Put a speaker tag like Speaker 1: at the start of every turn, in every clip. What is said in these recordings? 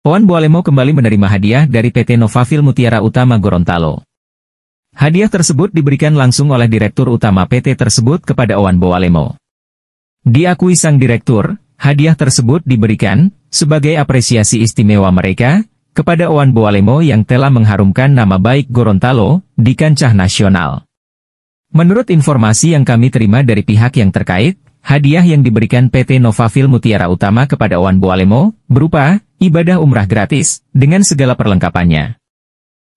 Speaker 1: Oan Boalemo kembali menerima hadiah dari PT Novafil Mutiara Utama Gorontalo. Hadiah tersebut diberikan langsung oleh Direktur Utama PT tersebut kepada Owan Boalemo. Diakui sang Direktur, hadiah tersebut diberikan sebagai apresiasi istimewa mereka kepada Owan Boalemo yang telah mengharumkan nama baik Gorontalo di kancah nasional. Menurut informasi yang kami terima dari pihak yang terkait, Hadiah yang diberikan PT Novafil Mutiara Utama kepada Owan Bualemo, berupa, ibadah umrah gratis, dengan segala perlengkapannya.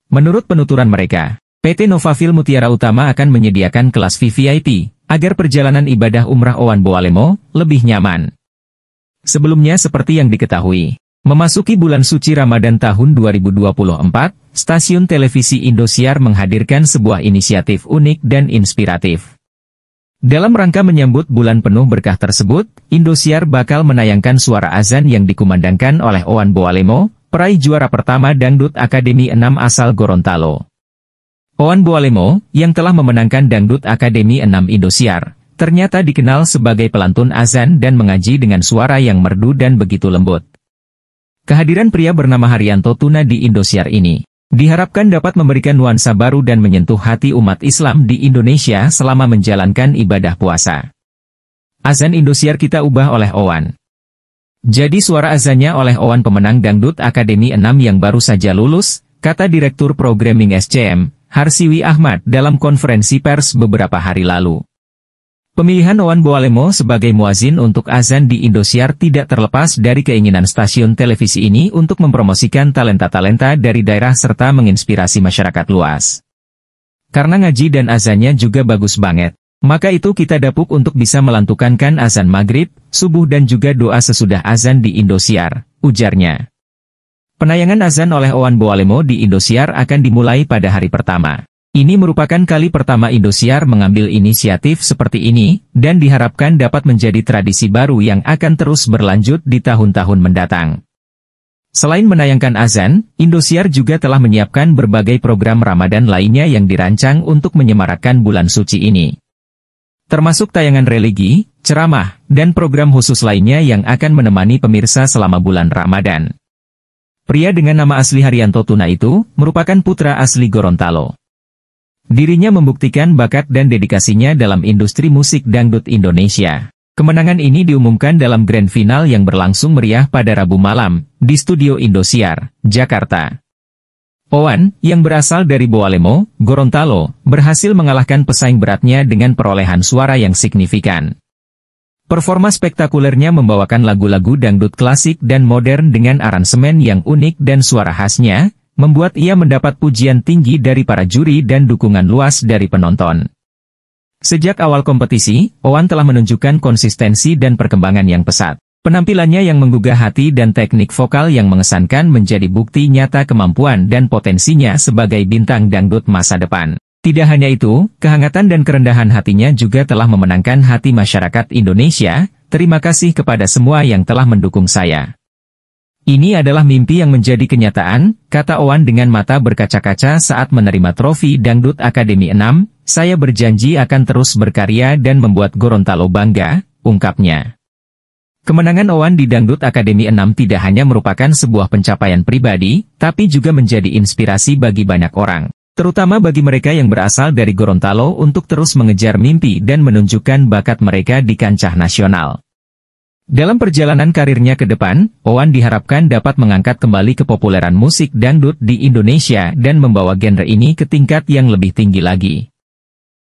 Speaker 1: Menurut penuturan mereka, PT Novafil Mutiara Utama akan menyediakan kelas VVIP, agar perjalanan ibadah umrah Owan Bualemo, lebih nyaman. Sebelumnya seperti yang diketahui, memasuki bulan suci Ramadan tahun 2024, stasiun televisi Indosiar menghadirkan sebuah inisiatif unik dan inspiratif. Dalam rangka menyambut bulan penuh berkah tersebut, Indosiar bakal menayangkan suara azan yang dikumandangkan oleh Oan Boalemo, peraih juara pertama Dangdut Akademi 6 asal Gorontalo. Oan Boalemo, yang telah memenangkan Dangdut Akademi 6 Indosiar, ternyata dikenal sebagai pelantun azan dan mengaji dengan suara yang merdu dan begitu lembut. Kehadiran pria bernama Haryanto Tuna di Indosiar ini diharapkan dapat memberikan nuansa baru dan menyentuh hati umat Islam di Indonesia selama menjalankan ibadah puasa. Azan Indosiar kita ubah oleh Owan. Jadi suara azannya oleh Owan pemenang Dangdut Akademi 6 yang baru saja lulus, kata Direktur Programming SCM, Harsiwi Ahmad dalam konferensi pers beberapa hari lalu. Pemilihan Owan Boalemo sebagai muazin untuk azan di Indosiar tidak terlepas dari keinginan stasiun televisi ini untuk mempromosikan talenta-talenta dari daerah serta menginspirasi masyarakat luas. Karena ngaji dan azannya juga bagus banget, maka itu kita dapuk untuk bisa melantukankan azan maghrib, subuh dan juga doa sesudah azan di Indosiar, ujarnya. Penayangan azan oleh Owan Boalemo di Indosiar akan dimulai pada hari pertama. Ini merupakan kali pertama Indosiar mengambil inisiatif seperti ini, dan diharapkan dapat menjadi tradisi baru yang akan terus berlanjut di tahun-tahun mendatang. Selain menayangkan azan, Indosiar juga telah menyiapkan berbagai program Ramadan lainnya yang dirancang untuk menyemarakkan bulan suci ini. Termasuk tayangan religi, ceramah, dan program khusus lainnya yang akan menemani pemirsa selama bulan Ramadan. Pria dengan nama asli Haryanto Tuna itu, merupakan putra asli Gorontalo. Dirinya membuktikan bakat dan dedikasinya dalam industri musik dangdut Indonesia. Kemenangan ini diumumkan dalam grand final yang berlangsung meriah pada Rabu malam, di studio Indosiar, Jakarta. Owan, yang berasal dari Boalemo, Gorontalo, berhasil mengalahkan pesaing beratnya dengan perolehan suara yang signifikan. Performa spektakulernya membawakan lagu-lagu dangdut klasik dan modern dengan aransemen yang unik dan suara khasnya, membuat ia mendapat pujian tinggi dari para juri dan dukungan luas dari penonton. Sejak awal kompetisi, Owan telah menunjukkan konsistensi dan perkembangan yang pesat. Penampilannya yang menggugah hati dan teknik vokal yang mengesankan menjadi bukti nyata kemampuan dan potensinya sebagai bintang dangdut masa depan. Tidak hanya itu, kehangatan dan kerendahan hatinya juga telah memenangkan hati masyarakat Indonesia. Terima kasih kepada semua yang telah mendukung saya. Ini adalah mimpi yang menjadi kenyataan, kata Owan dengan mata berkaca-kaca saat menerima trofi Dangdut Akademi 6, saya berjanji akan terus berkarya dan membuat Gorontalo bangga, ungkapnya. Kemenangan Owan di Dangdut Akademi 6 tidak hanya merupakan sebuah pencapaian pribadi, tapi juga menjadi inspirasi bagi banyak orang. Terutama bagi mereka yang berasal dari Gorontalo untuk terus mengejar mimpi dan menunjukkan bakat mereka di kancah nasional. Dalam perjalanan karirnya ke depan, Owan diharapkan dapat mengangkat kembali kepopuleran musik dangdut di Indonesia dan membawa genre ini ke tingkat yang lebih tinggi lagi.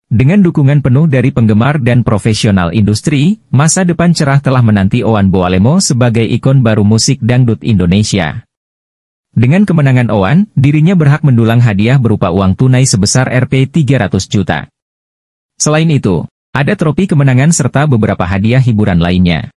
Speaker 1: Dengan dukungan penuh dari penggemar dan profesional industri, masa depan cerah telah menanti Owan Boalemo sebagai ikon baru musik dangdut Indonesia. Dengan kemenangan Owan, dirinya berhak mendulang hadiah berupa uang tunai sebesar Rp 300 juta. Selain itu, ada tropi kemenangan serta beberapa hadiah hiburan lainnya.